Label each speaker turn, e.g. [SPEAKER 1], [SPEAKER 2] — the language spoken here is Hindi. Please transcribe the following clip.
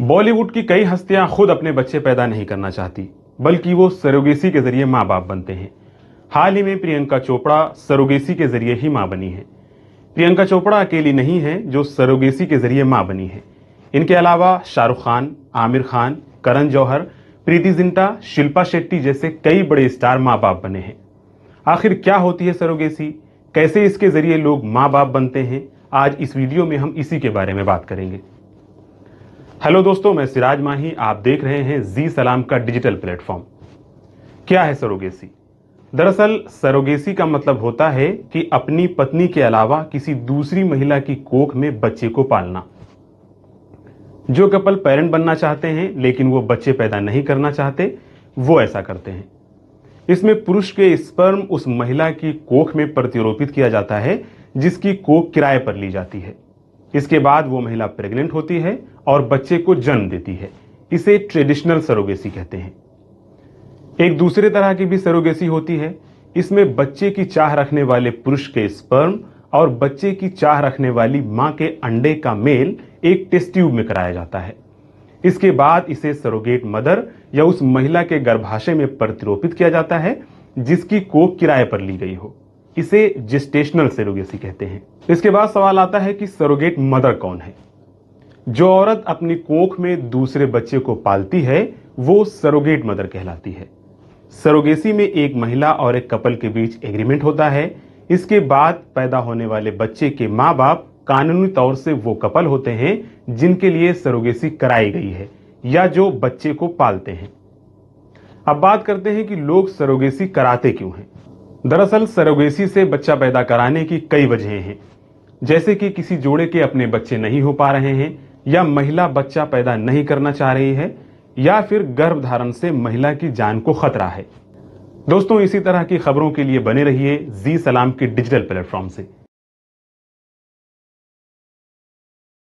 [SPEAKER 1] बॉलीवुड की कई हस्तियां खुद अपने बच्चे पैदा नहीं करना चाहती बल्कि वो सरोगेसी के जरिए माँ बाप बनते हैं हाल ही में प्रियंका चोपड़ा सरोगेसी के जरिए ही माँ बनी है प्रियंका चोपड़ा अकेली नहीं है जो सरोगेसी के जरिए माँ बनी है इनके अलावा शाहरुख खान आमिर खान करण जौहर प्रीति जिंटा शिल्पा शेट्टी जैसे कई बड़े स्टार माँ बाप बने हैं आखिर क्या होती है सरोगेसी कैसे इसके जरिए लोग माँ बाप बनते हैं आज इस वीडियो में हम इसी के बारे में बात करेंगे हेलो दोस्तों मैं सिराज माही आप देख रहे हैं जी सलाम का डिजिटल प्लेटफॉर्म क्या है सरोगेसी दरअसल सरोगेसी का मतलब होता है कि अपनी पत्नी के अलावा किसी दूसरी महिला की कोख में बच्चे को पालना जो कपल पेरेंट बनना चाहते हैं लेकिन वो बच्चे पैदा नहीं करना चाहते वो ऐसा करते हैं इसमें पुरुष के स्पर्म उस महिला की कोख में प्रतिरोपित किया जाता है जिसकी कोख किराए पर ली जाती है इसके बाद वो महिला प्रेग्नेंट होती है और बच्चे को जन्म देती है इसे ट्रेडिशनल सरोगेसी कहते हैं एक दूसरे तरह की भी सरोगेसी होती है इसमें बच्चे की चाह रखने वाले पुरुष के स्पर्म और बच्चे की चाह रखने वाली मां के अंडे का मेल एक टेस्ट ट्यूब में कराया जाता है इसके बाद इसे सरोगेट मदर या उस महिला के गर्भाशय में प्रतिरोपित किया जाता है जिसकी कोख किराए पर ली गई हो इसे जिस्टेशनल सेरोगेसी कहते हैं इसके बाद सवाल आता है कि सरोगेट मदर कौन है जो औरत अपनी कोख में दूसरे बच्चे को पालती है वो सरोगेट मदर कहलाती है सरोगेसी में एक महिला और एक कपल के बीच एग्रीमेंट होता है इसके बाद पैदा होने वाले बच्चे के माँ बाप कानूनी तौर से वो कपल होते हैं जिनके लिए सरोगेसी कराई गई है या जो बच्चे को पालते हैं अब बात करते हैं कि लोग सरोगेसी कराते क्यों हैं दरअसल सरोगेसी से बच्चा पैदा कराने की कई वजह हैं जैसे कि किसी जोड़े के अपने बच्चे नहीं हो पा रहे हैं या महिला बच्चा पैदा नहीं करना चाह रही है या फिर गर्भधारण से महिला की जान को खतरा है दोस्तों इसी तरह की खबरों के लिए बने रहिए जी सलाम के डिजिटल प्लेटफॉर्म से